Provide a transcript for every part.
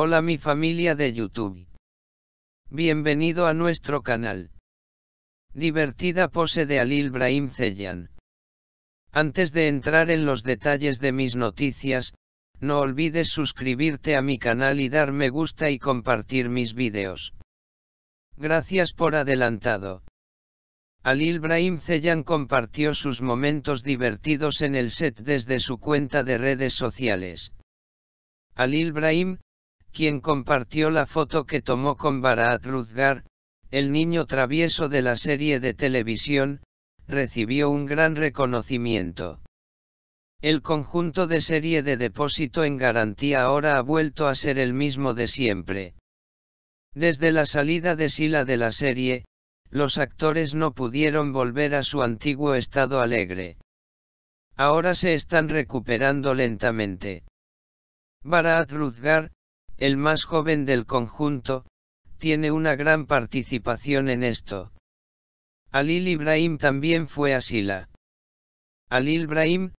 Hola mi familia de YouTube. Bienvenido a nuestro canal. Divertida pose de Alil Brahim Antes de entrar en los detalles de mis noticias, no olvides suscribirte a mi canal y dar me gusta y compartir mis videos. Gracias por adelantado. Alil Ibrahim Zeyan compartió sus momentos divertidos en el set desde su cuenta de redes sociales. Alil Ibrahim quien compartió la foto que tomó con Barat Ruzgar, el niño travieso de la serie de televisión, recibió un gran reconocimiento. El conjunto de serie de depósito en garantía ahora ha vuelto a ser el mismo de siempre. Desde la salida de Sila de la serie, los actores no pudieron volver a su antiguo estado alegre. Ahora se están recuperando lentamente. Barat Ruzgar, el más joven del conjunto, tiene una gran participación en esto. Alil Ibrahim también fue a Sila. Alil Ibrahim,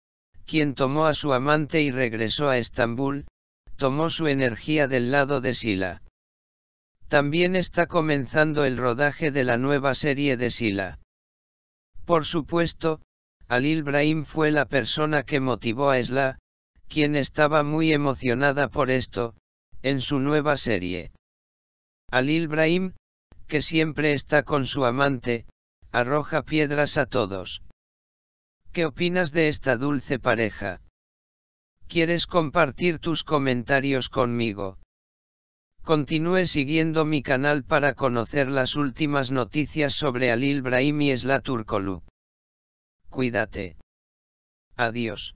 quien tomó a su amante y regresó a Estambul, tomó su energía del lado de Sila. También está comenzando el rodaje de la nueva serie de Sila. Por supuesto, Alil Ibrahim fue la persona que motivó a Esla, quien estaba muy emocionada por esto, en su nueva serie. Al Ibrahim, que siempre está con su amante, arroja piedras a todos. ¿Qué opinas de esta dulce pareja? ¿Quieres compartir tus comentarios conmigo? Continúe siguiendo mi canal para conocer las últimas noticias sobre Alil Ibrahim y Slaturkolu. Cuídate. Adiós.